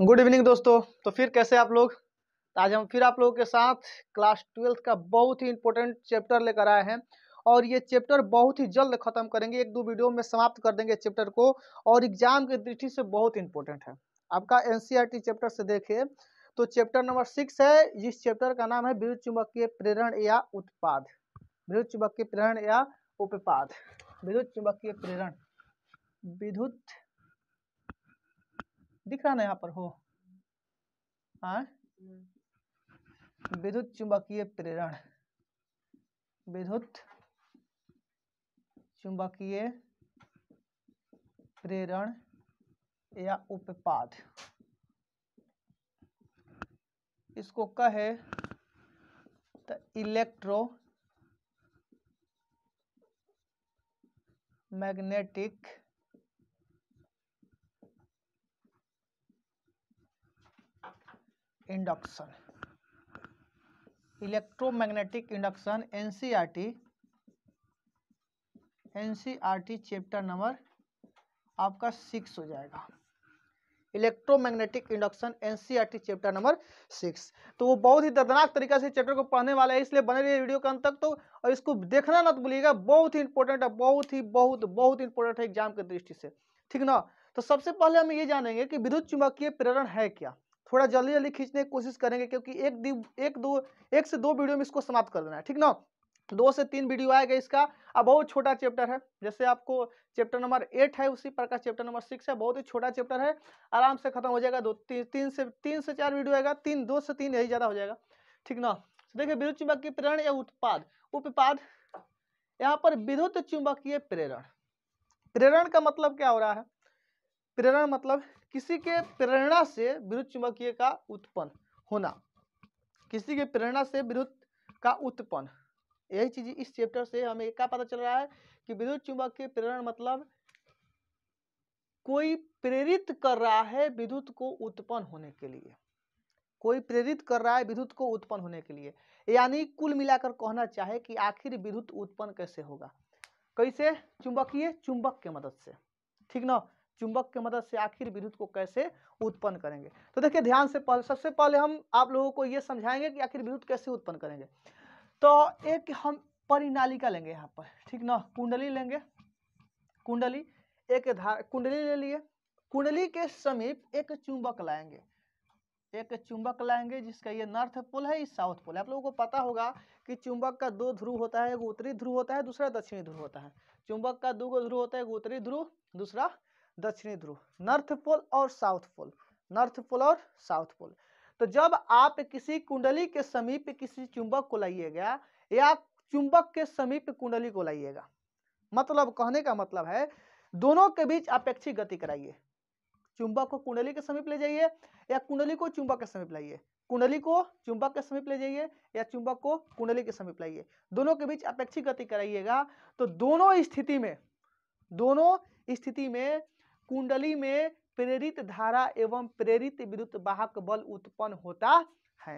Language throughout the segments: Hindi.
गुड इवनिंग दोस्तों तो फिर कैसे आप लोग आज हम फिर आप लोगों के साथ क्लास ट्वेल्थ का बहुत ही इंपॉर्टेंट चैप्टर लेकर आए हैं और ये चैप्टर बहुत ही जल्द खत्म करेंगे एक दो वीडियो में समाप्त कर देंगे चैप्टर को और एग्जाम की दृष्टि से बहुत इंपॉर्टेंट है आपका एन चैप्टर e से देखे तो चैप्टर नंबर सिक्स है जिस चैप्टर का नाम है विद्युत चुंबकीय प्रेरण या उत्पाद विद्युत चुंबकीय प्रेरण या उपपाद विद्युत चुंबकीय प्रेरण विद्युत दिख रहा ना यहाँ पर हो हाँ विद्युत चुंबकीय प्रेरण विद्युत चुंबकीय प्रेरण या उपपाद इसको कहे तो electro magnetic induction electromagnetic induction NCERT NCERT chapter number आपका सिक्स हो जाएगा electromagnetic induction NCERT chapter number six तो वो बहुत ही दर्दनाक तरीके से चैप्टर को पढ़ने वाला है इसलिए बने रहिए वीडियो के अंत तक तो और इसको देखना ना तो भूलिएगा बहुत ही इंपॉर्टेंट है बहुत ही बहुत बहुत इंपॉर्टेंट है एग्जाम की दृष्टि से ठीक ना तो सबसे पहले हम ये जानेंगे कि विद्युत चुंबकीय प्रेरण है क्या थोड़ा जल्दी जल्दी खींचने की कोशिश करेंगे क्योंकि एक एक दो एक से दो वीडियो में इसको समाप्त कर देना है ठीक ना दो से तीन वीडियो आएगा इसका अब बहुत छोटा चैप्टर है जैसे आपको चैप्टर नंबर एट है उसी प्रकार चैप्टर नंबर सिक्स है बहुत ही छोटा चैप्टर है आराम से खत्म हो जाएगा दो ती, तीन से तीन से चार वीडियो आएगा तीन दो से तीन यही ज़्यादा हो जाएगा ठीक ना तो देखिए विद्युत चुंबकीय प्रेरण या उत्पाद उपपाद यहाँ पर विद्युत चुंबकीय प्रेरण प्रेरण का मतलब क्या हो रहा है प्रेरण मतलब किसी के प्रेरणा से विद्युत चुंबकीय का उत्पन्न होना किसी के प्रेरणा से विद्युत का उत्पन्न यही चीज इस चैप्टर से हमें क्या पता चल रहा है कि विद्युत चुंबकीय प्रेरण मतलब कोई प्रेरित कर रहा है विद्युत को उत्पन्न होने के लिए कोई प्रेरित कर रहा है विद्युत को उत्पन्न होने के लिए यानी कुल मिलाकर कहना चाहे कि आखिर विद्युत उत्पन्न कैसे होगा कैसे चुंबकीय चुंबक के मदद से ठीक ना चुंबक के मदद से आखिर विद्युत को कैसे उत्पन्न करेंगे तो देखिए ध्यान से पहले सबसे पहले हम आप लोगों को ये समझाएंगे कि आखिर विद्युत कैसे उत्पन्न करेंगे तो एक हम परिनालिका लेंगे यहाँ पर ठीक ना कुंडली लेंगे कुंडली एक धार कुंडली ले लिए कुंडली के समीप एक चुंबक लाएंगे एक चुंबक लाएंगे जिसका ये नॉर्थ पोल है ये साउथ पोल है आप लोगों को पता होगा कि चुंबक का दो ध्रुव होता है एक उत्तरी ध्रुव होता है दूसरा दक्षिणी ध्रुव होता है चुंबक का दो ध्रुव होता है एक उत्तरी ध्रुव दूसरा दक्षिणी ध्रुव नॉर्थ पोल और साउथ पोल नॉर्थ पोल और साउथ पोल तो जब आप किसी कुंडली के समीप किसी चुंबक को लाइएगा या चुंबक के समीप कुंडली को लाइएगा मतलब कहने का मतलब है दोनों के बीच अपेक्षित गति कराइए चुंबक को कुंडली के समीप ले जाइए या कुंडली को चुंबक के समीप लाइए कुंडली को चुंबक के समीप ले जाइए या चुंबक को कुंडली के समीप लाइए दोनों के बीच अपेक्षित गति कराइएगा तो दोनों स्थिति में दोनों स्थिति में कुंडली में प्रेरित धारा एवं प्रेरित विद्युत वाहक बल उत्पन्न होता है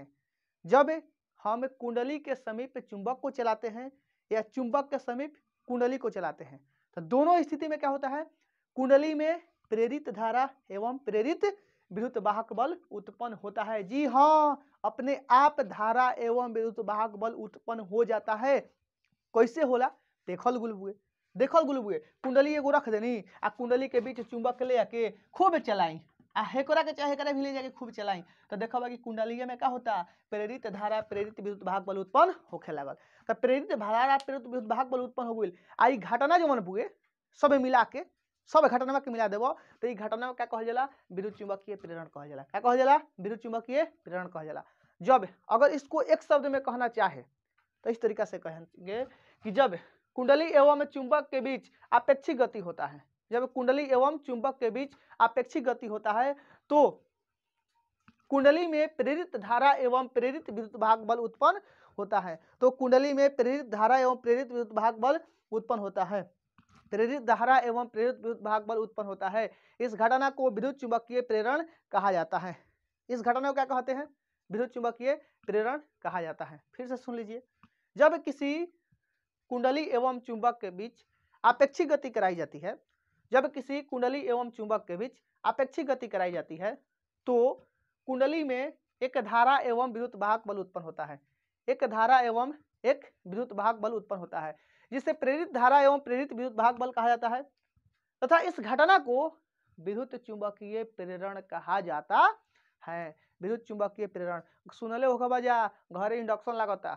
जब हम कुंडली के समीप चुंबक को चलाते हैं या चुंबक के समीप कुंडली को चलाते हैं तो दोनों स्थिति में क्या होता है कुंडली में प्रेरित धारा एवं प्रेरित विद्युत वाहक बल उत्पन्न होता है जी हाँ अपने आप धारा एवं विद्युत वाहक बल उत्पन्न हो जाता है कैसे होला देखल गुल हुए देखल गुलबुए कुंडली एगो रख देनी आ कुंडली के बीच चुंबक ले आके खूब चलाई आ हेकोरा के चाहे हेकरा भी ले जाके खूब चलाई तो देखा कि कुंडली में क्या होता प्रेरित धारा प्रेरित विद्युत भाग बल उत्पन्न होखे लागल तो प्रेरित धारा प्रेरित विद्युत भाग बल उत्पन्न हो गई आ घटना जो मन बुए सब मिला के सब घटना के मिला देव तो ये घटना क्या कहल जाला विद्युत चुंबकीय प्रेरण कहल जाला क्या कहल जाला विद्युत चुंबकीय प्रेरण कहल जाला जब अगर इसको एक शब्द में कहना चाहे तो इस तरीका से कहेंगे कि जब कुंडली एवं चुंबक के बीच अपेक्षिक गति होता है जब कुंडली एवं चुंबक के बीच अपेक्षिक गति होता है तो कुंडली में प्रेरित धारा एवं प्रेरित विद्युत भाग बल उत्पन्न होता है तो कुंडली में प्रेरित धारा एवं प्रेरित विद्युत भाग बल उत्पन्न होता है प्रेरित धारा एवं प्रेरित विद्युत भाग बल उत्पन्न होता है इस घटना को विद्युत चुंबकीय प्रेरण कहा जाता है इस घटना को क्या कहते हैं विद्युत चुंबकीय प्रेरण कहा जाता है फिर से सुन लीजिए जब किसी कुंडली एवं चुंबक के बीच अपेक्षिक गति कराई जाती है जब किसी कुंडली एवं चुंबक के बीच अपेक्षिक गति कराई जाती है तो कुंडली में एक धारा एवं विद्युत वाहक बल उत्पन्न होता है एक धारा एवं एक विद्युत वाहक बल उत्पन्न होता है जिसे प्रेरित धारा एवं प्रेरित विद्युत वाहक बल कहा जाता है तथा इस घटना को विद्युत चुंबकीय प्रेरण कहा जाता है विद्युत चुंबकीय प्रेरण सुनले होगा बजा घरे इंडक्शन लागता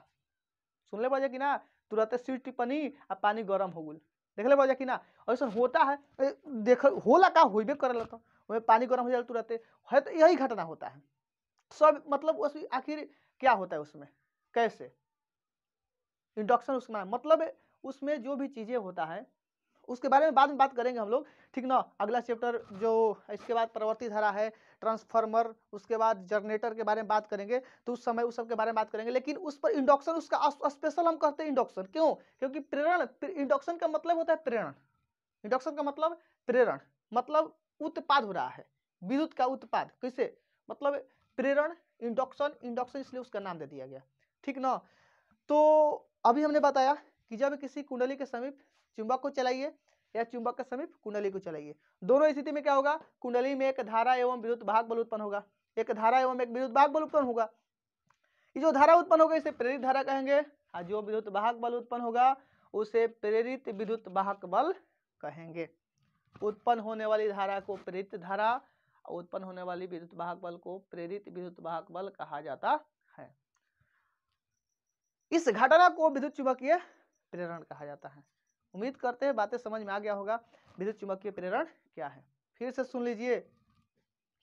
सुनले बजे कि ना तुरंत स्वीट टिप्पणी आ पानी गर्म हो गल देख ले बजा कि ना ऐसा होता है देख होला का होबे कर तो वह पानी गर्म हो जाए तुरंत है तो यही घटना होता है सब मतलब उस आखिर क्या होता है उसमें कैसे इंडक्शन उसमें मतलब उसमें जो भी चीज़ें होता है उसके बारे में बाद में बात करेंगे हम लोग ठीक ना अगला चैप्टर जो इसके बाद प्रवर्ती धारा है ट्रांसफार्मर उसके बाद जनरेटर के बारे में बात करेंगे तो उस समय उस सब के बारे में बात करेंगे लेकिन उस पर इंडक्शन उसका स्पेशल हम कहते हैं इंडक्शन क्यों क्योंकि प्रेरण इंडक्शन का मतलब होता है प्रेरण इंडक्शन का मतलब प्रेरण मतलब उत्पाद हो रहा है विद्युत का उत्पाद कैसे मतलब प्रेरण इंडक्शन इंडक्शन इसलिए उसका नाम दे दिया गया ठीक ना तो अभी हमने बताया कि जब किसी कुंडली के समीप चुंबक को चलाइए या चुंबक के समीप कुंडली को चलाइए दोनों स्थिति में क्या होगा कुंडली में एक धारा एवं विद्युत भाग बल उत्पन्न होगा एक धारा एवं एक विद्युत भाग बल उत्पन्न होगा ये जो धारा उत्पन्न होगा इसे प्रेरित धारा कहेंगे और हाँ, जो विद्युत भाग बल उत्पन्न होगा उसे प्रेरित विद्युत वाहक बल कहेंगे उत्पन्न होने वाली धारा को प्रेरित धारा और उत्पन्न होने वाली विद्युत वाहक बल को प्रेरित विद्युत वाहक बल कहा जाता है इस घटना को विद्युत चुंबकीय प्रेरण कहा जाता है उम्मीद करते हैं बातें समझ में आ गया होगा विद्युत चुंबकीय प्रेरण क्या है फिर से सुन लीजिए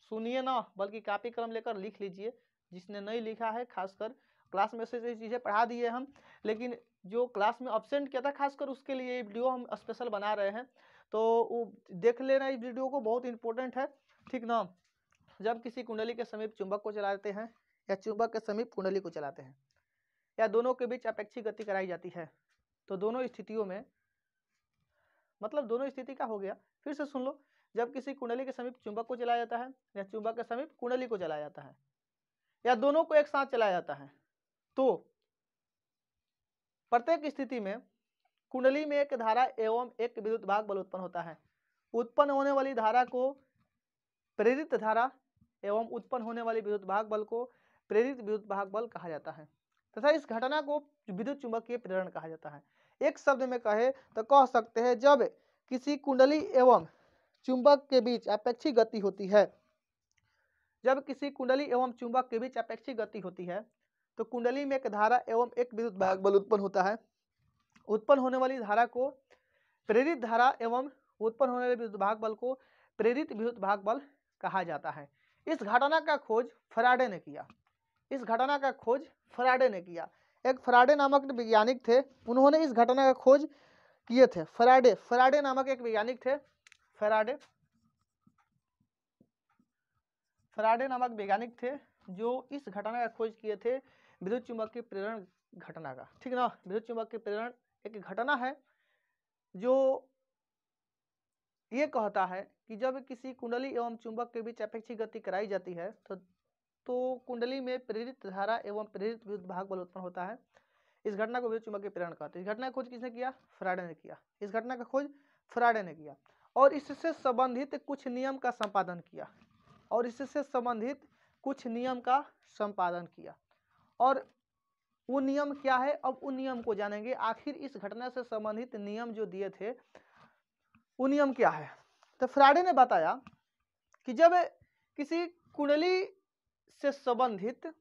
सुनिए ना बल्कि कापी कलम लेकर लिख लीजिए जिसने नहीं लिखा है खासकर क्लास में से चीज़ें पढ़ा दिए हम लेकिन जो क्लास में ऑब्सेंट किया था खासकर उसके लिए ये वीडियो हम स्पेशल बना रहे हैं तो वो देख लेना इस वीडियो को बहुत इंपॉर्टेंट है ठीक ना जब किसी कुंडली के समीप चुंबक को चलाते हैं या चुंबक के समीप कुंडली को चलाते हैं या दोनों के बीच अपेक्षित गति कराई जाती है तो दोनों स्थितियों में मतलब दोनों स्थिति का हो गया फिर से सुन लो जब किसी कुंडली के समीप चुंबक को चलाया जाता है या चुंबक के समीप कुंडली को चलाया जाता है या दोनों को एक साथ चलाया जाता है तो प्रत्येक स्थिति में कुंडली में एक धारा एवं एक विद्युत भाग बल उत्पन्न होता है उत्पन्न होने वाली धारा को प्रेरित धारा एवं उत्पन्न होने वाली विद्युत भाग बल को प्रेरित विद्युत भाग बल कहा जाता है तथा इस घटना को विद्युत चुंबकीय प्रेरण कहा जाता है एक शब्द में कहे तो कह सकते हैं जब किसी कुंडली एवं चुंबक के बीच अपेक्षी गति होती है जब किसी कुंडली एवं चुंबक के बीच अपेक्षी गति होती है तो कुंडली में एक धारा एवं एक विद्युत बल उत्पन्न होता है उत्पन्न होने वाली धारा को प्रेरित धारा एवं उत्पन्न होने वाले विद्युत भाग बल को प्रेरित विद्युत भाग बल कहा जाता है इस घटना का खोज फराडे ने किया इस घटना का खोज फराडे ने किया एक फराडे नामक वैज्ञानिक थे उन्होंने इस घटना का खोज किए थे फराडे फराडे नामक एक वैज्ञानिक थे फराडे फराडे नामक वैज्ञानिक थे जो इस घटना का खोज किए थे विद्युत चुंबक चुंबकीय प्रेरण घटना का ठीक ना विद्युत चुंबक चुंबकीय प्रेरण एक घटना है जो ये कहता है कि जब किसी कुंडली एवं चुंबक के बीच अपेक्षी गति कराई जाती है तो तो कुंडली में प्रेरित धारा एवं प्रेरित विद्युत भाग बल उत्पन्न होता है इस घटना को विद्युत चुंबकीय प्रेरण कहते हैं इस घटना की खोज किसने किया फ्राइडे ने किया इस घटना का खोज फ्राइडे ने किया और इससे संबंधित कुछ नियम का संपादन किया और इससे संबंधित कुछ नियम का संपादन किया और वो नियम क्या है अब उन नियम को जानेंगे आखिर इस घटना से संबंधित नियम जो दिए थे वो नियम क्या है तो फ्राइडे ने बताया कि जब किसी कुंडली से संबंधित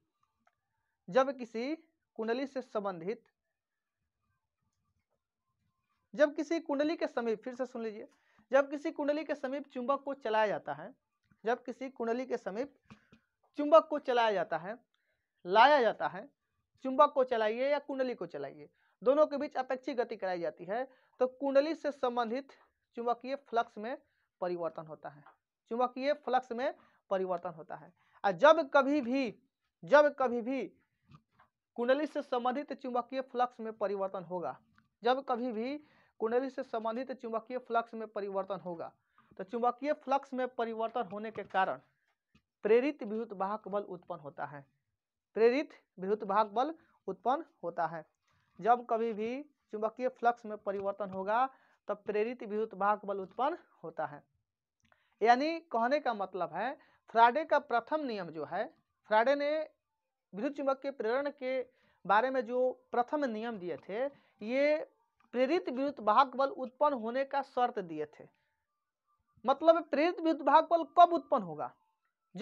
जब किसी कुंडली से संबंधित जब किसी कुंडली के समीप फिर से सुन लीजिए जब किसी कुंडली के समीप चुंबक को चलाया जाता है जब किसी कुंडली के समीप चुंबक को चलाया जाता है लाया जाता है चुंबक को चलाइए या कुंडली को चलाइए दोनों के बीच अपेक्षित गति कराई जाती है तो कुंडली से संबंधित चुंबकीय फ्लक्स में परिवर्तन होता है चुंबकीय फ्लक्स में परिवर्तन होता है आ जब कभी भी जब कभी भी कुंडली से संबंधित चुंबकीय फ्लक्स में परिवर्तन होगा जब कभी भी कुंडली से संबंधित चुंबकीय फ्लक्स में परिवर्तन होगा तो चुंबकीय फ्लक्स में परिवर्तन होने के कारण प्रेरित विद्युत वाहक बल उत्पन्न होता है प्रेरित विद्युत वाहक बल उत्पन्न होता है जब कभी भी चुंबकीय फ्लक्स में परिवर्तन होगा तब प्रेरित विद्युत वाहक बल उत्पन्न होता है यानी कहने का मतलब है फ्राडे का प्रथम नियम जो है फ्राडे ने विद्युत चुंबक के प्रेरण के बारे में जो प्रथम नियम दिए थे ये प्रेरित विद्युत भाग बल उत्पन्न होने का शर्त दिए थे मतलब प्रेरित विद्युत भाग बल कब उत्पन्न होगा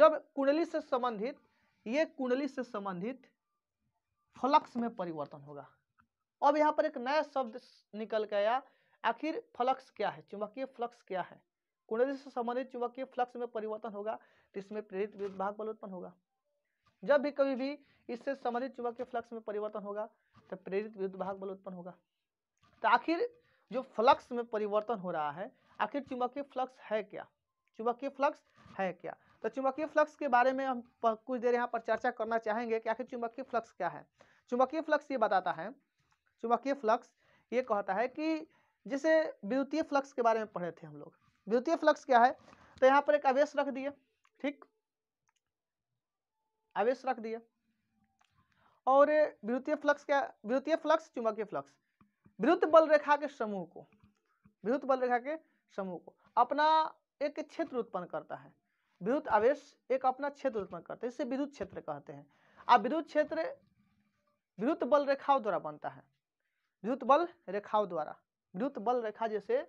जब कुंडली से संबंधित ये कुंडली से संबंधित फ्लक्स में परिवर्तन होगा अब यहाँ पर एक नया शब्द निकल के आया आखिर फ्लक्स क्या है चुंबकीय फ्लक्स क्या है कुंडली से संबंधित चुंबकीय फ्लक्स में परिवर्तन होगा इसमें प्रेरित विभाग बल उत्पन्न होगा जब भी कभी भी इससे संबंधित चुंबक के फ्लक्स में परिवर्तन होगा तो प्रेरित विद्युत भाग बल उत्पन्न होगा तो आखिर जो फ्लक्स में परिवर्तन हो रहा है आखिर चुंबकीय फ्लक्स है क्या चुंबकीय फ्लक्स है क्या तो चुंबकीय फ्लक्स के बारे में हम कुछ देर यहाँ पर चर्चा करना चाहेंगे कि आखिर चुंबकीय फ्लक्स क्या है चुंबकीय फ्लक्स ये बताता है चुंबकीय फ्लक्स ये कहता है कि जैसे विद्युतीय फ्लक्स के बारे में पढ़े थे हम लोग विद्युतीय फ्लक्स क्या है तो यहाँ पर एक आवेश रख दिए ठीक आवेश रख दिया और विद्युतीय फ्लक्स क्या विद्युतीय फ्लक्स चुंबकीय फ्लक्स विद्युत बल रेखा के समूह को विद्युत बल रेखा के समूह को अपना एक क्षेत्र उत्पन्न करता है विद्युत आवेश एक अपना क्षेत्र उत्पन्न करता है इसे विद्युत क्षेत्र कहते हैं अब विद्युत क्षेत्र विद्युत बल रेखाओं द्वारा बनता है विद्युत बल रेखाओं द्वारा विद्युत बल रेखा जैसे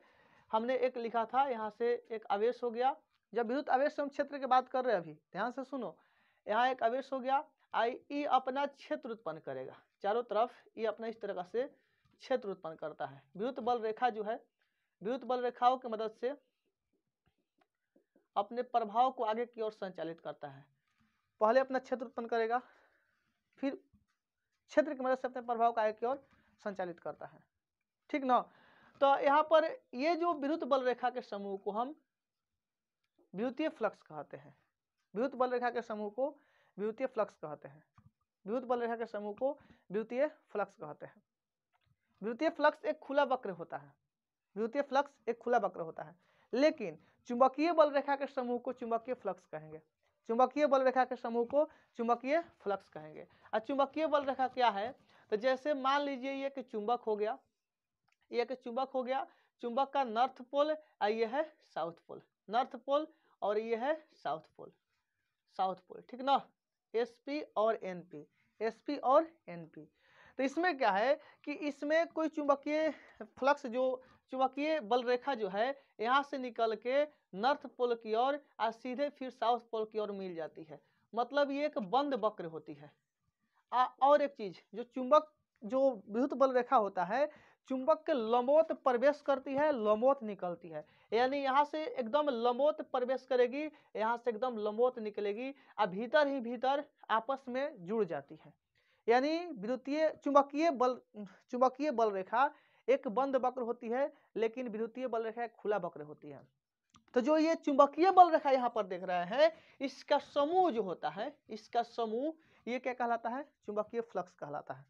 हमने एक लिखा था यहाँ से एक आवेश हो गया जब विद्युत आवेश क्षेत्र की बात कर रहे हैं अभी ध्यान से सुनो यहाँ एक आवेश हो गया आई ई अपना क्षेत्र उत्पन्न करेगा चारों तरफ ये अपना इस तरह से क्षेत्र उत्पन्न करता है विद्युत बल रेखा जो है विद्युत बल रेखाओं की मदद से अपने प्रभाव को आगे की ओर संचालित करता है पहले अपना क्षेत्र उत्पन्न करेगा फिर क्षेत्र की मदद से अपने प्रभाव को आगे की ओर संचालित करता है ठीक ना तो यहाँ पर ये जो विद्युत बल रेखा के समूह को हम विद्युतीय फ्लक्स कहते हैं विद्युत बल रेखा के समूह को विद्युतीय फ्लक्स कहते हैं विद्युत बल रेखा के समूह को विद्युतीय फ्लक्स कहते हैं विद्युतीय फ्लक्स एक खुला वक्र होता है विद्युतीय फ्लक्स एक खुला वक्र होता है लेकिन चुंबकीय बल रेखा के समूह को चुंबकीय फ्लक्स कहेंगे चुंबकीय बल रेखा के समूह को चुंबकीय फ्लक्स कहेंगे और चुंबकीय बल रेखा क्या है तो जैसे मान लीजिए ये कि चुंबक हो गया ये कि चुंबक हो गया चुंबक का नॉर्थ पोल और ये है साउथ पोल नॉर्थ पोल और ये है साउथ पोल साउथ पोल ठीक ना एस पी और एन पी एस पी और एन पी तो इसमें क्या है कि इसमें कोई चुंबकीय फ्लक्स जो चुंबकीय बल रेखा जो है यहाँ से निकल के नॉर्थ पोल की ओर और सीधे फिर साउथ पोल की ओर मिल जाती है मतलब ये एक बंद वक्र होती है आ, और एक चीज जो चुंबक जो विद्युत बल रेखा होता है चुंबक के लंबोत प्रवेश करती है लंबोत निकलती है यानी यहाँ से एकदम लंबोत प्रवेश करेगी यहाँ से एकदम लंबोत निकलेगी और भीतर ही भीतर आपस में जुड़ जाती है यानी विद्युतीय चुंबकीय बल चुंबकीय बल रेखा एक बंद वक्र होती है लेकिन विद्युतीय बल रेखा एक खुला वक्र होती है तो जो ये चुंबकीय बल रेखा यहाँ पर देख रहे हैं इसका समूह जो होता है इसका समूह ये क्या कहलाता है चुंबकीय फ्लक्स कहलाता है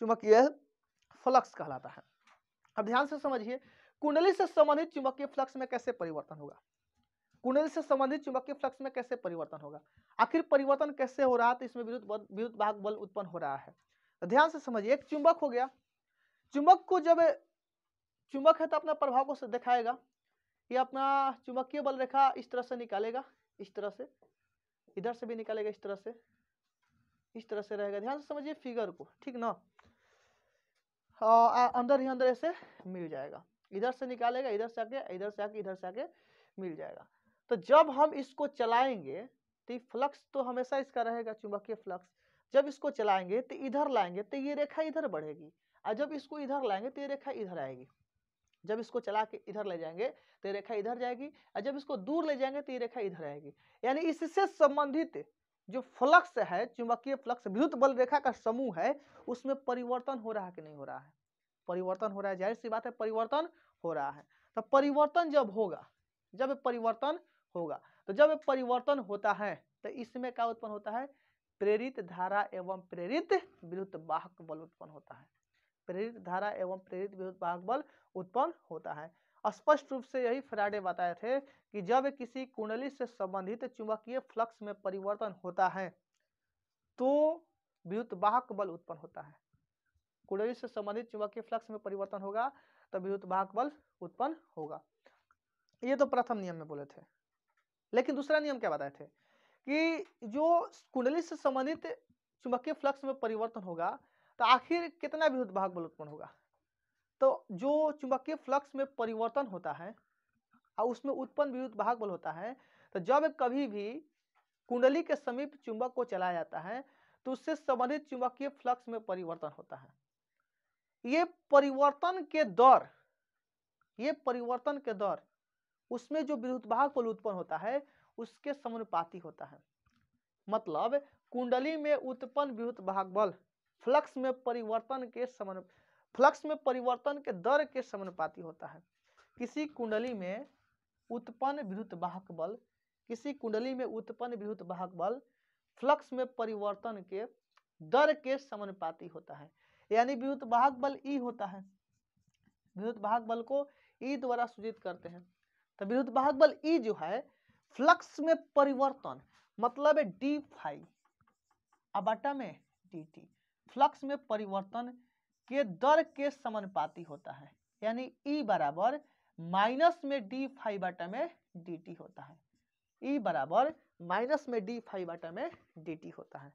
चुंबकीय फ्लक्स कहलाता है अब ध्यान से समझिए कुंडली से संबंधित चुंबकीय फ्लक्स में कैसे परिवर्तन होगा कुंडली से संबंधित चुंबकीय फ्लक्स में कैसे परिवर्तन होगा आखिर परिवर्तन कैसे हो रहा है तो इसमें विद्युत विद्युत भाग बल उत्पन्न हो रहा है तो ध्यान से समझिए एक चुंबक हो गया चुंबक को जब चुंबक है तो अपना प्रभाव को दिखाएगा ये अपना चुंबकीय बल रेखा इस तरह से निकालेगा इस तरह से इधर से भी निकालेगा इस तरह से इस तरह से रहेगा ध्यान से समझिए फिगर को ठीक ना अंदर ही अंदर ऐसे मिल जाएगा इधर से निकालेगा इधर से आके इधर से आके इधर से आके मिल जाएगा तो जब हम इसको चलाएंगे तो फ्लक्स तो हमेशा इसका रहेगा चुंबकीय फ्लक्स जब इसको चलाएंगे तो इधर लाएंगे तो ये रेखा इधर बढ़ेगी और जब इसको इधर लाएंगे तो ये रेखा इधर आएगी जब इसको चला के इधर ले जाएंगे तो ये रेखा इधर जाएगी और जब इसको दूर ले जाएंगे तो ये रेखा इधर आएगी यानी इससे संबंधित जो फ्लक्स है चुंबकीय फ्लक्स विद्युत बल रेखा का समूह है उसमें परिवर्तन हो रहा है कि नहीं हो रहा है परिवर्तन हो रहा है जाहिर सी बात है परिवर्तन हो रहा है तो परिवर्तन जब होगा जब परिवर्तन होगा तो जब परिवर्तन होता है तो इसमें क्या उत्पन्न होता है प्रेरित धारा एवं प्रेरित विद्युत वाहक बल उत्पन्न होता है प्रेरित धारा एवं प्रेरित विद्युत वाहक बल उत्पन्न होता है स्पष्ट रूप से यही फ्राइडे बताए थे कि जब किसी कुंडली से संबंधित चुंबकीय फ्लक्स में परिवर्तन होता है तो विद्युत वाहक बल उत्पन्न होता है कुंडली से संबंधित चुंबकीय फ्लक्स में परिवर्तन होगा तो विद्युत वाहक बल उत्पन्न होगा ये तो प्रथम नियम में बोले थे लेकिन दूसरा नियम क्या बताए थे कि जो कुंडली से संबंधित चुंबकीय फ्लक्स में परिवर्तन होगा तो आखिर कितना विद्युत वाहक बल उत्पन्न होगा तो जो चुंबकीय फ्लक्स में परिवर्तन होता है और उसमें उत्पन्न विद्युत भाग बल होता है तो जब कभी भी कुंडली के समीप चुंबक को चलाया जाता है तो उससे संबंधित चुंबकीय फ्लक्स में परिवर्तन होता है ये परिवर्तन के दौर ये परिवर्तन के दौर उसमें जो विद्युत भाग बल उत्पन्न होता है उसके समानुपाती होता है मतलब कुंडली में उत्पन्न विद्युत भाग बल फ्लक्स में परिवर्तन के समन फ्लक्स में परिवर्तन के दर के समानुपाती होता है किसी कुंडली में उत्पन्न विद्युत वाहक बल किसी कुंडली में उत्पन्न विद्युत वाहक बल फ्लक्स में परिवर्तन के दर के समानुपाती होता है यानी विद्युत वाहक बल ई e होता है विद्युत वाहक बल को ई e द्वारा सूचित करते हैं तो विद्युत वाहक बल ई e जो है फ्लक्स में परिवर्तन मतलब है डी फाइव अबाटा में डी टी फ्लक्स में परिवर्तन के दर के समानुपाती होता है यानी ई e बराबर माइनस में डी फाइव बटा में डी टी होता है ई e बराबर माइनस में डी फाइव बटा में डी टी होता है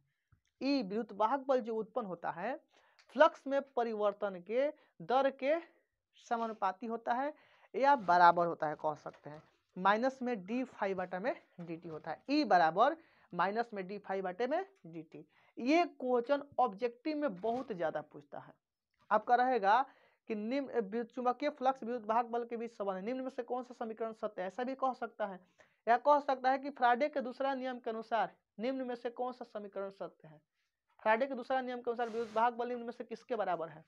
ई e वाहक बल जो उत्पन्न होता है फ्लक्स में परिवर्तन के दर के समानुपाती होता है या बराबर होता है कह सकते हैं माइनस में डी फाइव बटा में डी टी होता है ई बराबर माइनस में डी फाइव बाटे में डी टी ये क्वेश्चन ऑब्जेक्टिव में बहुत ज़्यादा पूछता है आपका रहेगा कि निम्न चुंबकीय फ्लक्स विद्युत भाग बल के बीच संबंध है निम्न में से कौन सा समीकरण सत्य ऐसा भी कह सकता है या कह सकता है कि फ्राइडे के दूसरा नियम के अनुसार निम्न में से कौन सा समीकरण सत्य है फ्राइडे के दूसरा नियम के अनुसार विद्युत भाग बल निम्न में से किसके बराबर है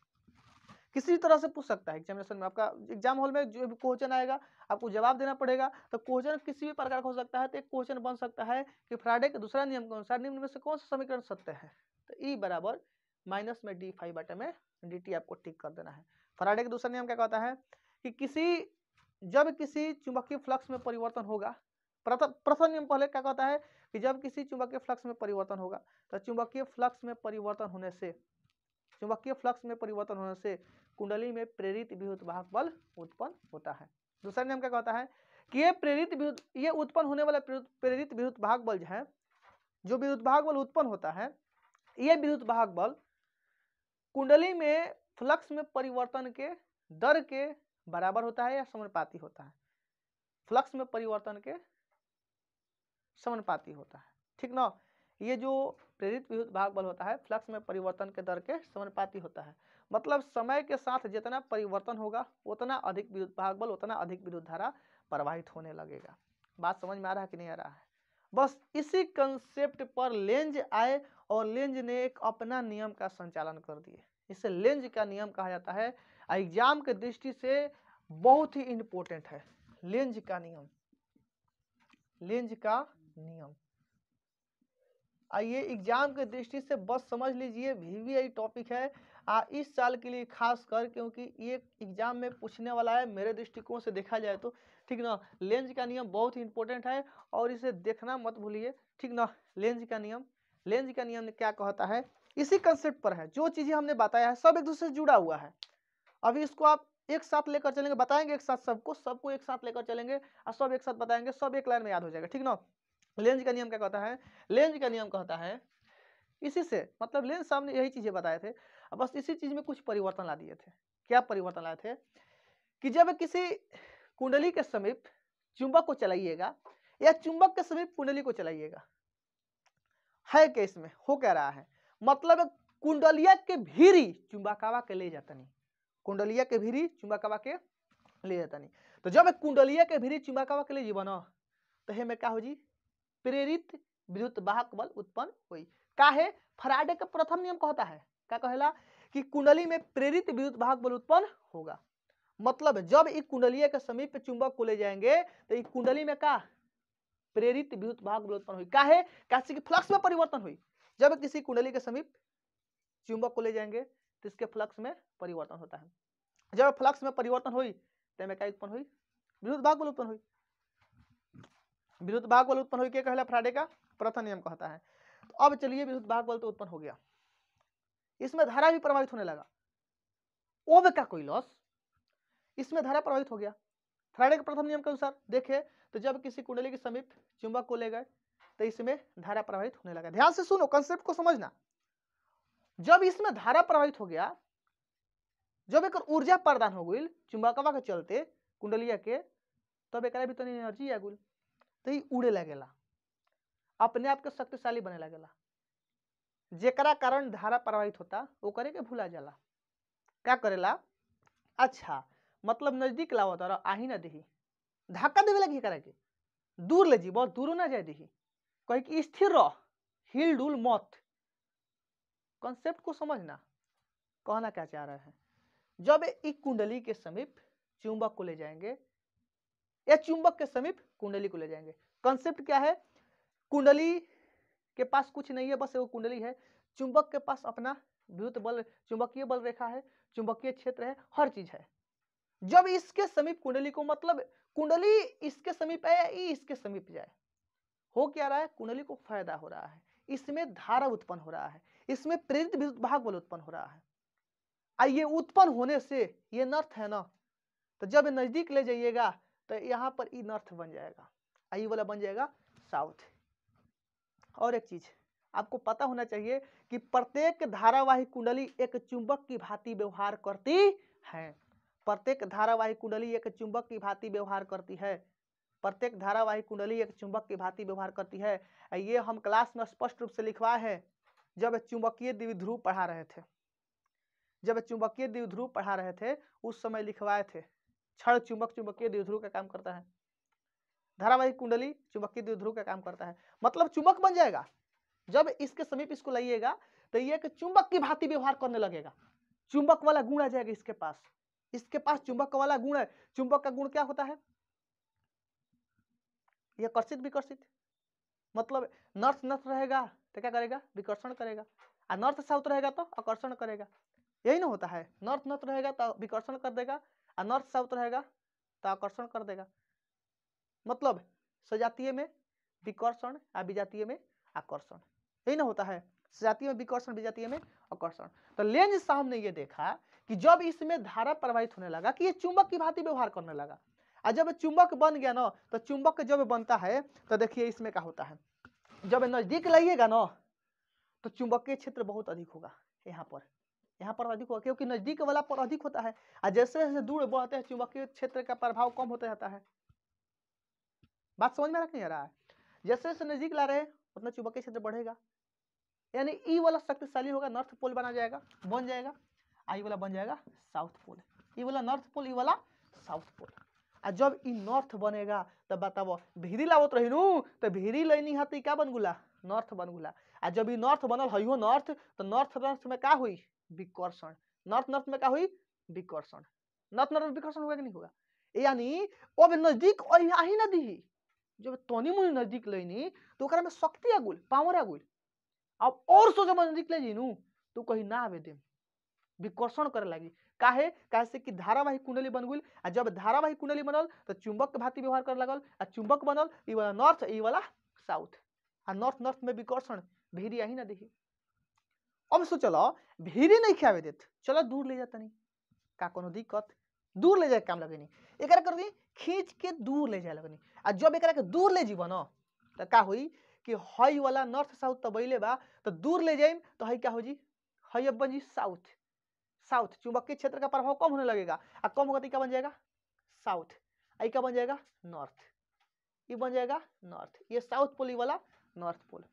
किसी तरह से पूछ सकता है एग्जामिनेशन में आपका एग्जाम हॉल में जो क्वेश्चन आएगा आपको जवाब देना पड़ेगा तो क्वेश्चन किसी भी प्रकार का हो सकता है तो एक क्वेश्चन बन सकता है कि फ्राइडे के दूसरा नियम के अनुसार निम्न में से कौन सा समीकरण सत्य है तो ई e बराबर माइनस में डी फाइव बटे में डी टी आपको टिक कर देना है फराडे के दूसरा नियम क्या कहता है कि किसी जब किसी चुंबकीय फ्लक्स में परिवर्तन होगा प्रथम नियम पहले क्या कहता है कि जब किसी चुंबकीय फ्लक्स में परिवर्तन होगा तो चुंबकीय फ्लक्स में परिवर्तन होने से चुंबकीय फ्लक्स में परिवर्तन होने से कुंडली में प्रेरित विद्युत वाहक बल उत्पन्न होता है दूसरा नियम क्या कहता है कि ये प्रेरित विद्युत ये उत्पन्न होने वाला प्रेरित विद्युत वाहक बल जो है जो विद्युत वाहक बल उत्पन्न होता है ये विद्युत वाहक बल कुंडली में फ्लक्स में परिवर्तन के दर के बराबर होता है या समानुपाती होता है फ्लक्स में परिवर्तन के समानुपाती होता है ठीक ना ये जो प्रेरित विद्युत भाग बल होता है फ्लक्स में परिवर्तन के दर के समानुपाती होता है मतलब समय के साथ जितना परिवर्तन होगा उतना अधिक विद्युत भाग बल उतना अधिक विद्युत धारा प्रवाहित होने लगेगा बात समझ में आ रहा है कि नहीं आ रहा है बस इसी कंसेप्ट पर लेंज आए और लेंज ने एक अपना नियम का संचालन कर दिए इसे लेंज का नियम कहा जाता है एग्जाम के दृष्टि से बहुत ही इंपोर्टेंट है लेंज का नियम लेंज का नियम आइए एग्जाम के दृष्टि से बस समझ लीजिए वीवीआई टॉपिक है आ, इस साल के लिए खास कर क्योंकि ये एग्जाम में पूछने वाला है मेरे दृष्टिकोण से देखा जाए तो ठीक ना लेंज का नियम बहुत ही इंपॉर्टेंट है और इसे देखना मत भूलिए ठीक ना लेंज का नियम लेंज का नियम क्या कहता है इसी कंसेप्ट पर है जो चीज़ें हमने बताया है सब एक दूसरे से जुड़ा हुआ है अभी इसको आप एक साथ लेकर चलेंगे बताएंगे एक साथ सबको सबको एक साथ लेकर चलेंगे और सब एक साथ बताएंगे सब एक लाइन में याद हो जाएगा ठीक ना लेंज का नियम क्या कहता है लेंज का नियम कहता है इसी से मतलब लेन साहब ने यही चीज़ें बताए थे अब बस इसी चीज़ में कुछ परिवर्तन ला दिए थे क्या परिवर्तन लाए थे कि जब किसी कुंडली के समीप चुंबक को चलाइएगा या चुंबक के समीप कुंडली को चलाइएगा है केस में हो क्या रहा है मतलब कुंडलिया के भीरी चुंबकावा के ले जाता नहीं कुंडलिया के भीरी चुंबकावा के ले जाता नहीं तो जब कुंडलिया के भीरी चुंबकावा के ले जीवन तो हे में क्या हो जी प्रेरित विद्युत बाहक बल उत्पन्न हुई है फराडे का प्रथम नियम कहता है क्या कहेला कि कुंडली में प्रेरित विद्युत भाग बल उत्पन्न होगा मतलब जब इ कुंडलिया के समीप चुंबक को ले जाएंगे तो इस कुंडली में का प्रेरित विद्युत भाग बल उत्पन्न हुई है कैसे कि फ्लक्स में परिवर्तन हुई जब किसी कुंडली के समीप चुंबक को ले जाएंगे तो इसके फ्लक्स में परिवर्तन होता है जब फ्लक्स में परिवर्तन हुई तो में क्या उत्पन्न हुई विद्युत भाग बल उत्पन्न हुई विद्युत भाग बल उत्पन्न हुई क्या कहला फ्राडे का प्रथम नियम कहता है अब चलिए विद्युत भाग बल तो उत्पन्न हो गया इसमें धारा भी प्रभावित होने लगा ओव का कोई लॉस इसमें धारा प्रभावित हो गया फ्राइडे के प्रथम नियम के अनुसार देखे तो जब किसी कुंडली के समीप चुंबक को ले गए तो इसमें धारा प्रभावित होने लगा ध्यान से सुनो कंसेप्ट को समझना जब इसमें धारा प्रभावित हो गया जब एक ऊर्जा प्रदान हो गई चुंबकवा के चलते कुंडलिया के तब तो एक भीतर एनर्जी आ गई तो उड़े लगेगा अपने आप के शक्तिशाली बने लगे जेकरा कारण धारा प्रवाहित होता वो करे के भूला जाला क्या करेला अच्छा मतलब नजदीक लाओ और आही ना दही धक्का देवे लगी करे के दूर ले जी बहुत दूर ना जाए दही कहे कि स्थिर रह हिल डुल मौत कॉन्सेप्ट को समझना कहना क्या चाह रहे हैं जब एक कुंडली के समीप चुंबक को ले जाएंगे या चुंबक के समीप कुंडली को ले जाएंगे कॉन्सेप्ट क्या है कुंडली के पास कुछ नहीं है बस वो कुंडली है चुंबक के पास अपना विद्युत बल चुंबकीय बल रेखा है चुंबकीय क्षेत्र है हर चीज है जब इसके समीप कुंडली को मतलब कुंडली इसके समीप आए या इसके समीप जाए हो क्या रहा है कुंडली को फायदा हो रहा है इसमें धारा उत्पन्न हो रहा है इसमें प्रेरित विद्युत भाग बल उत्पन्न हो रहा है आ ये उत्पन्न होने से ये नर्थ है ना तो जब नजदीक ले जाइएगा तो यहाँ पर ई नर्थ बन जाएगा आई वाला बन जाएगा साउथ और एक चीज़ आपको पता होना चाहिए कि प्रत्येक धारावाहिक कुंडली एक चुंबक की भांति व्यवहार करती है प्रत्येक धारावाहिक कुंडली एक चुंबक की भांति व्यवहार करती है प्रत्येक धारावाहिक कुंडली एक चुंबक की भांति व्यवहार करती है ये हम क्लास में स्पष्ट रूप से लिखवाए हैं जब चुंबकीय दिव्य ध्रुव पढ़ा रहे थे जब चुंबकीय दिव्य ध्रुव पढ़ा रहे थे उस समय लिखवाए थे क्षण चुंबक चुंबकीय ध्रुव का काम करता है धारावाहिक कुंडली चुंबकीय ध्रुव का काम करता है मतलब चुंबक बन जाएगा जब इसके समीप इसको लाइएगा तो ये एक चुंबक की भांति व्यवहार करने लगेगा चुंबक वाला गुण आ जाएगा इसके पास इसके पास चुंबक वाला गुण है चुंबक का गुण क्या होता है यह कर्षित विकर्षित मतलब नर्थ नर्थ रहेगा तो क्या करेगा विकर्षण करेगा और नॉर्थ साउथ रहेगा तो आकर्षण करेगा यही ना होता है नॉर्थ नॉर्थ रहेगा तो विकर्षण कर देगा और नॉर्थ साउथ रहेगा तो आकर्षण कर देगा मतलब सजातीय में विकर्षण या विजातीय में आकर्षण यही ना होता है सजातीय में विकर्षण विजातीय में आकर्षण तो लेंज साहब ने यह देखा कि जब इसमें धारा प्रवाहित होने लगा कि ये चुंबक की भांति व्यवहार करने लगा और जब चुंबक बन गया ना तो चुंबक जब बनता है तो देखिए इसमें क्या होता है जब नजदीक लाइएगा ना तो चुंबकीय क्षेत्र बहुत अधिक होगा यहाँ पर यहाँ पर अधिक होगा क्योंकि नजदीक वाला पर अधिक होता है और जैसे जैसे दूर बढ़ते हैं चुंबकीय क्षेत्र का प्रभाव कम होता जाता है बात समझ में रख नहीं आ रहा है जैसे जैसे नजदीक ला रहे हैं उतना चुंबकीय क्षेत्र बढ़ेगा यानी ई e वाला शक्तिशाली होगा नॉर्थ पोल बना जाएगा बन जाएगा आई वाला बन जाएगा साउथ पोल ई वाला नॉर्थ पोल ई वाला साउथ पोल आ जब ई e नॉर्थ बनेगा तब बताबो भिरी लावत रही तो भिरी लैनी हती क्या बन गुला नॉर्थ बन गुला आ जब ई e नॉर्थ बनल हई हो नॉर्थ तो नॉर्थ नॉर्थ में का हुई विकर्षण नॉर्थ नॉर्थ में का हुई विकर्षण नॉर्थ नॉर्थ में विकर्षण हुआ कि नहीं हुआ यानी अब नजदीक अही ना दीही जब તોની नजदीक નજીક લઈને તો કરે મે શક્તિ આગુલ પાવર આગુલ अब और सो जब नजदीक ले जीनू तो कहीं ना आवे दे विकर्षण करे लगी काहे काहे से कि धारावाहिक कुंडली बन गुल आ जब धारावाहिक कुंडली बनल तो चुंबक के भांति व्यवहार करे लगल आ चुंबक बनल ई वाला नॉर्थ ई वाला साउथ आ नॉर्थ नॉर्थ में विकर्षण भीरी आई ना देखी अब सोचल भीरी नहीं खावे देत चलो दूर ले जाता नहीं का कोनो दिक्कत दूर ले जाए काम लगनी एक कर खींच के दूर ले जाए लगनी आ जब एक के दूर ले न तो का हुई कि हई वाला नॉर्थ साउथ तो बैले बा तो दूर ले जाए तो हई क्या हो जी हई अब बन जी साउथ साउथ चुंबकीय क्षेत्र का प्रभाव कम होने लगेगा आ कम होगा तो क्या बन जाएगा साउथ आई क्या बन जाएगा नॉर्थ ये बन जाएगा नॉर्थ ये साउथ पोली वाला नॉर्थ पोल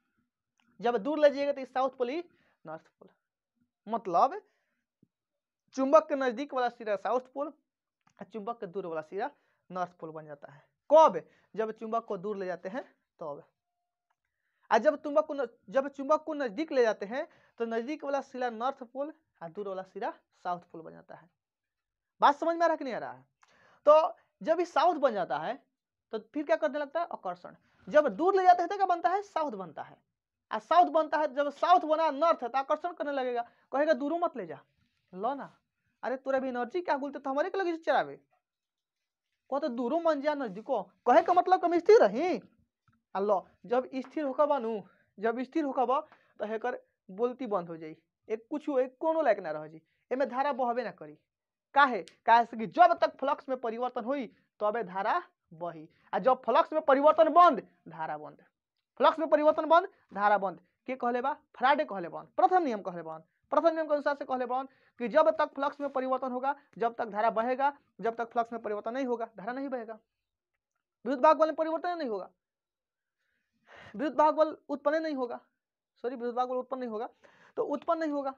जब दूर ले जाइएगा तो साउथ पोल ही नॉर्थ पोल मतलब चुंबक के नजदीक वाला सिरा साउथ पोल चुंबक के दूर वाला सिरा नॉर्थ पोल बन जाता है कब जब चुंबक को दूर ले जाते हैं तब और जब चुंबक को जब चुंबक को नजदीक ले जाते हैं तो नजदीक वाला सिरा नॉर्थ पोल और दूर वाला सिरा साउथ पोल बन जाता है बात समझ में आ रहा कि नहीं आ रहा है तो जब ये साउथ बन जाता है तो फिर क्या करने लगता है आकर्षण जब दूर ले जाते हैं तो क्या बनता है साउथ बनता है और साउथ बनता है जब साउथ बना नॉर्थ है तो आकर्षण करने लगेगा कहेगा दूरों मत ले जा लो ना अरे तोरा एनर्जी क्या आगुल तो हमारे के लगे चरावे कह तो दूरो मन जा नजदीको कहे का मतलब कम स्थिर रही लो जब स्थिर होकर बनू जब स्थिर होकर तो हेकर बोलती बंद हो जाए एक कुछ एक कोनो लायक ना रह जाए एमे धारा बहबे ना करी काहे काहे से कि जब तक फ्लक्स में परिवर्तन हुई तबे तो धारा बही आ जब फ्लक्स में परिवर्तन बंद धारा बंद फ्लक्स में परिवर्तन बंद धारा बंद के कहले बा फ्राडे कहले बंद प्रथम नियम कहले बंद प्रथम नियम के अनुसार से कहले बन कि जब तक फ्लक्स में परिवर्तन होगा जब तक धारा बहेगा जब तक फ्लक्स में परिवर्तन नहीं होगा धारा नहीं बहेगा विद्युत भाग बल में परिवर्तन नहीं होगा विद्युत भाग बल उत्पन्न नहीं होगा सॉरी विद्युत भाग बल उत्पन्न नहीं होगा तो उत्पन्न नहीं होगा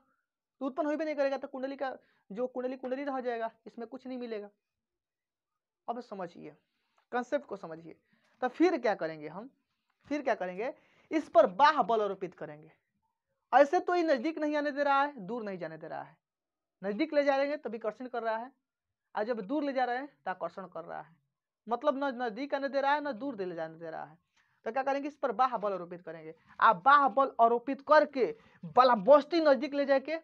तो उत्पन्न हो भी नहीं करेगा तो कुंडली का जो कुंडली कुंडली रह जाएगा इसमें कुछ नहीं मिलेगा अब समझिए कंसेप्ट को समझिए तो फिर क्या करेंगे हम फिर क्या करेंगे इस पर बाह बल आरोपित करेंगे ऐसे तो ये नज़दीक नहीं आने दे रहा है दूर नहीं जाने दे रहा है नज़दीक ले जा रहे हैं तभी कर्षण कर रहा है और जब दूर ले जा रहे हैं तो आकर्षण कर रहा है मतलब न नज़दीक आने दे रहा है न दूर ले जाने दे रहा है तो क्या करेंगे इस पर बाह बल आरोपित करेंगे आप बाह बल आरोपित करके बलाबस्ती नज़दीक ले जाके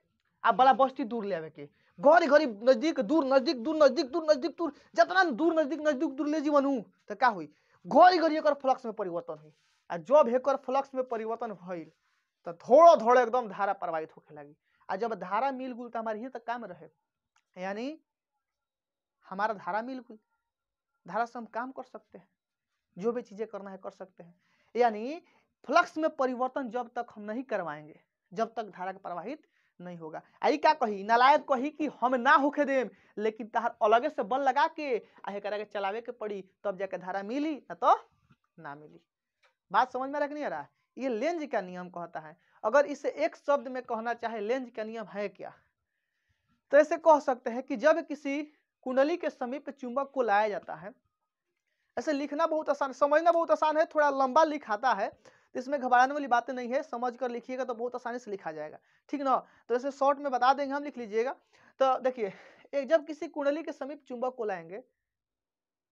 आप बलाबस्ती दूर ले आवे के घड़ी घड़ी नज़दीक दूर नज़दीक दूर नज़दीक दूर नज़दीक दूर जितना दूर नज़दीक नज़दीक दूर ले जीवन हूँ तो क्या हुई घड़ी घड़ी एक फ्लक्स में परिवर्तन हुई आ जब एक फ्लक्स में परिवर्तन हुई तो थोड़ा थोड़ा एकदम धारा प्रवाहित होके लगी आ जब धारा मिल गुल तो हमारे ही तक काम रहे यानी हमारा धारा मिल गुल धारा से हम काम कर सकते हैं जो भी चीज़ें करना है कर सकते हैं यानी फ्लक्स में परिवर्तन जब तक हम नहीं करवाएंगे जब तक धारा का प्रवाहित नहीं होगा आई क्या कही नलायक कही कि हम ना होके दे लेकिन तहार अलग से बल लगा के आहे करा के चलावे के पड़ी तब जाके धारा मिली न तो ना मिली बात समझ में रखनी आ रहा है ये लेंज का नियम कहता है अगर इसे एक शब्द में कहना चाहे लेंज का नियम है क्या तो ऐसे कह सकते हैं कि जब किसी कुंडली के समीप चुंबक को लाया जाता है ऐसे लिखना बहुत आसान समझना बहुत आसान है थोड़ा लंबा लिखाता है तो इसमें घबराने वाली बातें नहीं है समझ कर लिखिएगा तो बहुत आसानी से लिखा जाएगा ठीक ना तो ऐसे शॉर्ट में बता देंगे हम लिख लीजिएगा तो देखिए एक जब किसी कुंडली के समीप चुंबक को लाएंगे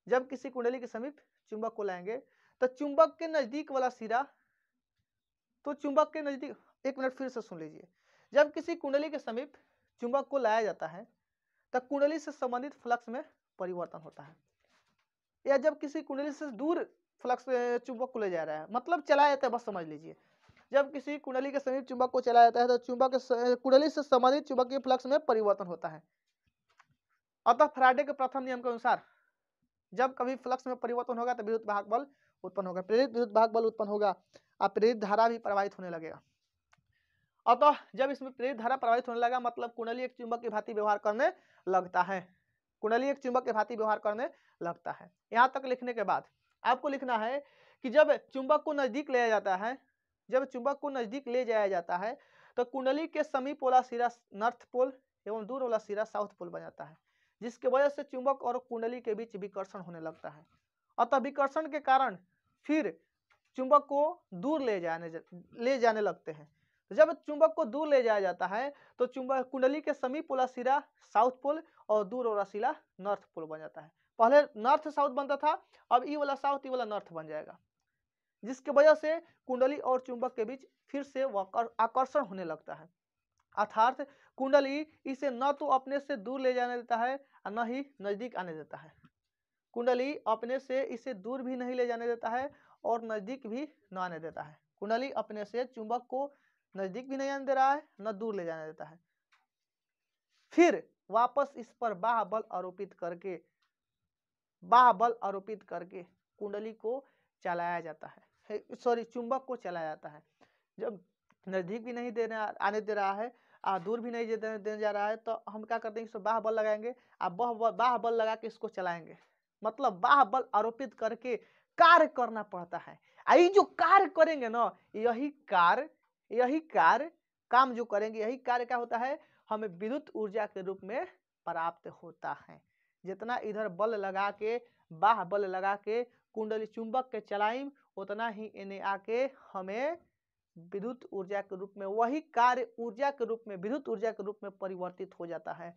जब किसी कुंडली के समीप चुंबक को लाएंगे तो चुंबक के नजदीक वाला सिरा तो चुंबक के नज़दीक एक मिनट फिर से सुन लीजिए जब किसी कुंडली के समीप चुंबक को लाया जाता है तब कुंडली से संबंधित फ्लक्स में परिवर्तन होता है या जब किसी कुंडली से दूर फ्लक्स चुंबक को ले जा रहा है मतलब चलाया जाता है बस समझ लीजिए जब किसी कुंडली के समीप चुंबक को चलाया जाता है तो चुंबक कुंडली से संबंधित चुंबक के फ्लक्स में परिवर्तन होता है अतः फ्राइडे के प्रथम नियम के अनुसार जब कभी फ्लक्स में परिवर्तन होगा तो विद्युत भाग बल उत्पन्न होगा प्रेरित विद्युत भाग बल उत्पन्न होगा अब प्रेरित धारा भी प्रवाहित होने लगेगा अतः तो जब इसमें प्रेरित धारा प्रवाहित होने लगा मतलब कुंडली एक चुंबक की भांति व्यवहार करने लगता है कुंडली एक चुंबक की भांति व्यवहार करने लगता है यहाँ तक लिखने के बाद आपको लिखना है कि जब चुंबक को नजदीक लिया जाता है जब चुंबक को नजदीक ले जाया जाता है तो कुंडली के समीप वाला सिरा नॉर्थ पोल एवं दूर वाला सिरा साउथ पोल बन जाता है जिसके वजह से चुंबक और कुंडली के बीच विकर्षण होने लगता है अतः विकर्षण के कारण फिर चुंबक को दूर ले जाने ले जाने लगते हैं तो जब चुंबक को दूर ले जाया जाता है तो चुंबक कुंडली के समीप वाला सिरा साउथ पोल और दूर वाला सिरा नॉर्थ पोल बन जाता है पहले नॉर्थ साउथ बनता था अब ई वाला साउथ ई वाला नॉर्थ बन जाएगा जिसके वजह से कुंडली और चुंबक के बीच फिर से आकर्षण होने लगता है अर्थात कुंडली इसे न तो अपने से दूर ले जाने देता है और न ही नज़दीक आने देता है कुंडली अपने से इसे दूर भी नहीं ले जाने देता है और नज़दीक भी न आने देता है कुंडली अपने से चुंबक को नज़दीक भी नहीं आने दे रहा है न दूर ले जाने देता है फिर वापस इस पर बाह बल आरोपित करके बाह बल आरोपित करके कुंडली को चलाया जाता है सॉरी चुंबक को चलाया जाता है जब नज़दीक भी नहीं देने आने दे रहा है आ दूर भी नहीं देने देने जा रहा है तो हम क्या करते हैं इसको बाह बल लगाएंगे आ बाह बल लगा के इसको चलाएंगे मतलब बाह बल आरोपित करके कार्य करना पड़ता है आ जो कार्य करेंगे ना यही कार्य यही कार्य काम जो करेंगे यही कार्य क्या होता है हमें विद्युत ऊर्जा के रूप में प्राप्त होता है जितना इधर बल लगा के बाह बल लगा के कुंडली चुंबक के चलाइम उतना ही इन्हें आके हमें विद्युत ऊर्जा के रूप में वही कार्य ऊर्जा के रूप में विद्युत ऊर्जा के रूप में परिवर्तित हो जाता है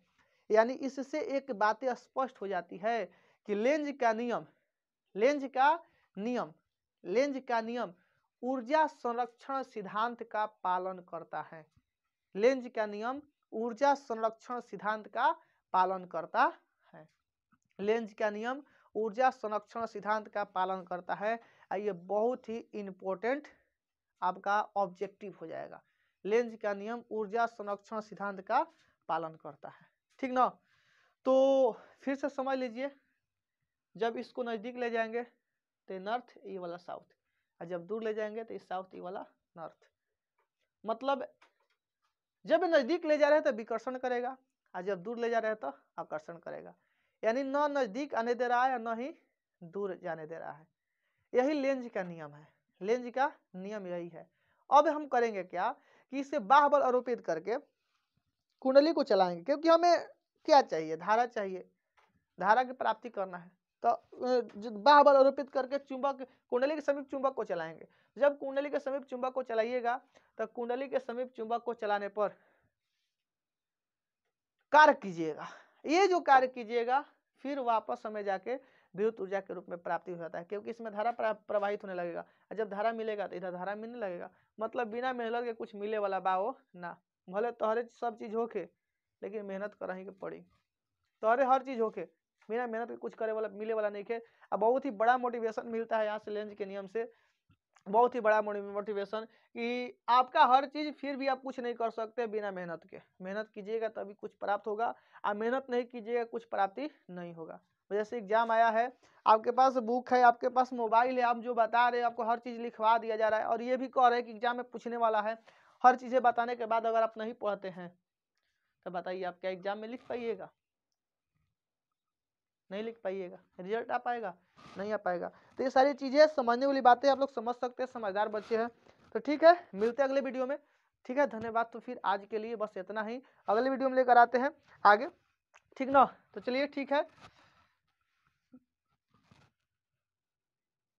यानी इससे एक बात स्पष्ट हो जाती है कि लेंज का नियम लेंज का नियम लेंज का नियम ऊर्जा संरक्षण सिद्धांत का पालन करता है लेंज का नियम ऊर्जा संरक्षण सिद्धांत का पालन करता है लेंज का नियम ऊर्जा संरक्षण सिद्धांत का पालन करता है ये बहुत ही इंपॉर्टेंट आपका ऑब्जेक्टिव हो जाएगा लेंज का नियम ऊर्जा संरक्षण सिद्धांत का पालन करता है ठीक ना तो फिर से समझ लीजिए जब इसको नज़दीक ले जाएंगे तो नॉर्थ ये वाला साउथ और जब दूर ले जाएंगे तो ये साउथ ये वाला नॉर्थ मतलब जब नज़दीक ले जा रहे हैं तो विकर्षण करेगा और जब दूर ले जा रहे हैं तो आकर्षण करेगा यानी न नज़दीक आने दे रहा है और न ही दूर जाने दे रहा है यही लेंज का नियम है लेंज का नियम यही है अब हम करेंगे क्या कि इसे बाह बल आरोपित करके कुंडली को चलाएंगे क्योंकि हमें क्या चाहिए धारा चाहिए धारा की प्राप्ति करना है तो बाह बल आरोपित करके चुंबक कुंडली के समीप चुंबक को चलाएंगे जब कुंडली के समीप चुंबक को चलाइएगा तो कुंडली के समीप चुंबक को चलाने पर कार्य कीजिएगा ये जो कार्य कीजिएगा फिर वापस समय जाके विद्युत ऊर्जा के रूप में प्राप्ति हो जाता है क्योंकि इसमें धारा प्रवाहित होने लगेगा जब धारा मिलेगा तो इधर धारा मिलने लगेगा मतलब बिना मेहनत के कुछ मिले वाला बाओ ना भले तोहरे सब चीज होके लेकिन मेहनत कर ही पड़ी तोहरे हर चीज होके बिना मेहनत के कुछ करे वाला मिले वाला नहीं है अब बहुत ही बड़ा मोटिवेशन मिलता है यहाँ से लेंज के नियम से बहुत ही बड़ा मोटिवेशन कि आपका हर चीज़ फिर भी आप कुछ नहीं कर सकते बिना मेहनत के मेहनत कीजिएगा तभी कुछ प्राप्त होगा आप मेहनत नहीं कीजिएगा कुछ प्राप्ति नहीं होगा जैसे एग्जाम आया है आपके पास बुक है आपके पास मोबाइल है आप जो बता रहे हैं आपको हर चीज़ लिखवा दिया जा रहा है और ये भी कह रहे हैं कि एग्जाम में पूछने वाला है हर चीज़ें बताने के बाद अगर आप नहीं पढ़ते हैं तो बताइए आप क्या एग्जाम में लिख पाइएगा नहीं लिख पाइएगा रिजल्ट आ पाएगा नहीं आ पाएगा तो ये सारी चीज़ें समझने वाली बातें आप लोग समझ सकते हैं समझदार बच्चे हैं तो ठीक है मिलते हैं अगले वीडियो में ठीक है धन्यवाद तो फिर आज के लिए बस इतना ही अगले वीडियो में लेकर आते हैं आगे ठीक ना तो चलिए ठीक है